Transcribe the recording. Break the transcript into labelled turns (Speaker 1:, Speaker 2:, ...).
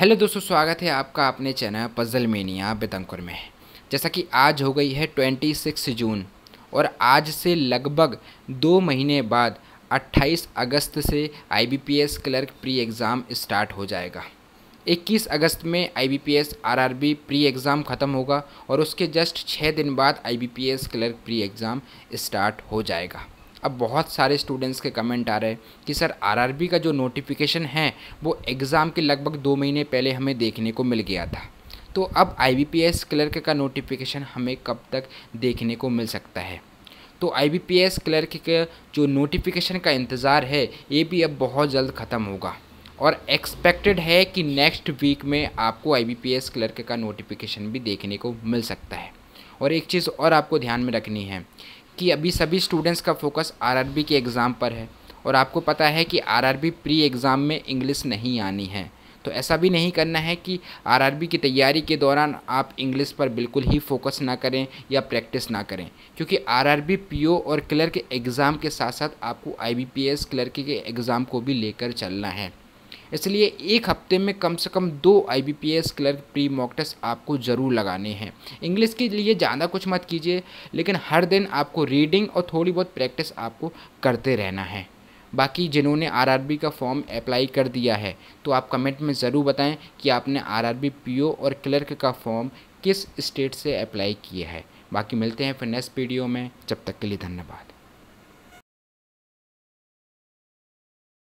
Speaker 1: hello दोस्तों स्वागत है आपका अपने चैनल पजल मेनिया बेतंकुर में जैसा कि आज हो गई है 26 जून और आज से लगभग दो महीने बाद 28 अगस्त से IBPS clerk pre exam start हो जाएगा 21 अगस्त में आईबीपीएस आरआरबी प्री एग्ज़ाम ख़त्म होगा और उसके जस्ट छः दिन बाद IBPS clerk pre exam start हो जाएगा अब बहुत सारे स्टूडेंट्स के कमेंट आ रहे हैं कि सर आरआरबी का जो नोटिफिकेशन है वो एग्ज़ाम के लगभग दो महीने पहले हमें देखने को मिल गया था तो अब आई क्लर्क का नोटिफिकेशन हमें कब तक देखने को मिल सकता है तो आई क्लर्क के जो नोटिफिकेशन का इंतज़ार है ये भी अब बहुत जल्द ख़त्म होगा और एक्सपेक्टेड है कि नेक्स्ट वीक में आपको आई क्लर्क का नोटिफिकेशन भी देखने को मिल सकता है और एक चीज़ और आपको ध्यान में रखनी है कि अभी सभी स्टूडेंट्स का फोकस आरआरबी के एग्ज़ाम पर है और आपको पता है कि आरआरबी प्री एग्ज़ाम में इंग्लिश नहीं आनी है तो ऐसा भी नहीं करना है कि आरआरबी की तैयारी के दौरान आप इंग्लिश पर बिल्कुल ही फोकस ना करें या प्रैक्टिस ना करें क्योंकि आरआरबी पीओ और क्लर्क एग्ज़ाम के साथ साथ आपको आईबीपीएस क्लर्क के एग्ज़ाम को भी लेकर चलना है इसलिए एक हफ्ते में कम से कम दो I B P S clerk pre mock test आपको ज़रूर लगाने हैं इंग्लिश के लिए ज़्यादा कुछ मत कीजिए लेकिन हर दिन आपको रीडिंग और थोड़ी बहुत प्रैक्टिस आपको करते रहना है बाकी जिन्होंने आरआरबी का फॉर्म अप्लाई कर दिया है तो आप कमेंट में ज़रूर बताएं कि आपने आरआरबी पीओ और क्लर्क का फॉर्म किस स्टेट से अप्लाई किया है बाकी मिलते हैं फिर नेक्स्ट वीडियो में जब तक के लिए धन्यवाद